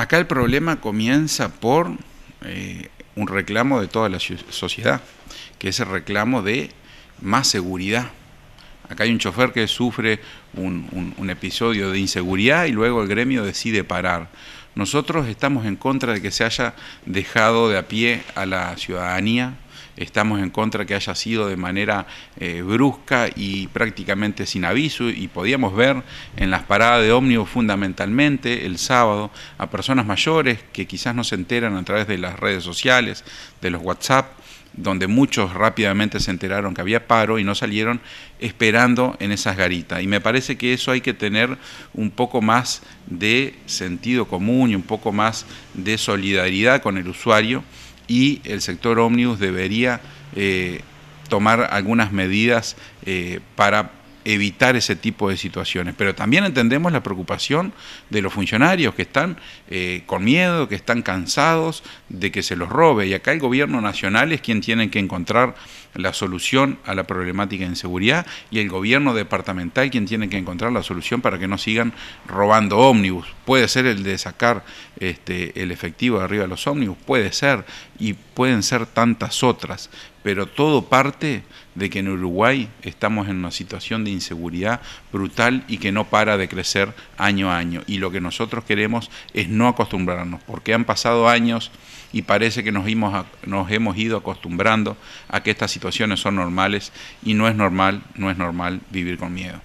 Acá el problema comienza por eh, un reclamo de toda la sociedad, que es el reclamo de más seguridad. Acá hay un chofer que sufre un, un, episodio de inseguridad y luego el gremio decide parar. Nosotros estamos en contra de que se haya dejado de a pie a la ciudadanía estamos en contra que haya sido de manera eh, brusca y prácticamente sin aviso y podíamos ver en las paradas de ómnibus fundamentalmente el sábado a personas mayores que quizás no se enteran a través de las redes sociales, de los WhatsApp, donde muchos rápidamente se enteraron que había paro y no salieron esperando en esas garitas. Y me parece que eso hay que tener un poco más de sentido común y un poco más de solidaridad con el usuario y el sector ómnibus debería eh, tomar algunas medidas eh, para evitar ese tipo de situaciones. Pero también entendemos la preocupación de los funcionarios que están eh, con miedo, que están cansados de que se los robe. Y acá el gobierno nacional es quien tiene que encontrar la solución a la problemática de inseguridad y el gobierno departamental quien tiene que encontrar la solución para que no sigan robando ómnibus. Puede ser el de sacar este, el efectivo arriba de los ómnibus, puede ser, y pueden ser tantas otras, pero todo parte de que en Uruguay estamos en una situación de inseguridad brutal y que no para de crecer año a año. Y lo que nosotros queremos es no acostumbrarnos, porque han pasado años y parece que nos, hemos, nos hemos ido acostumbrando a que estas situaciones son normales y no es normal, no es normal vivir con miedo.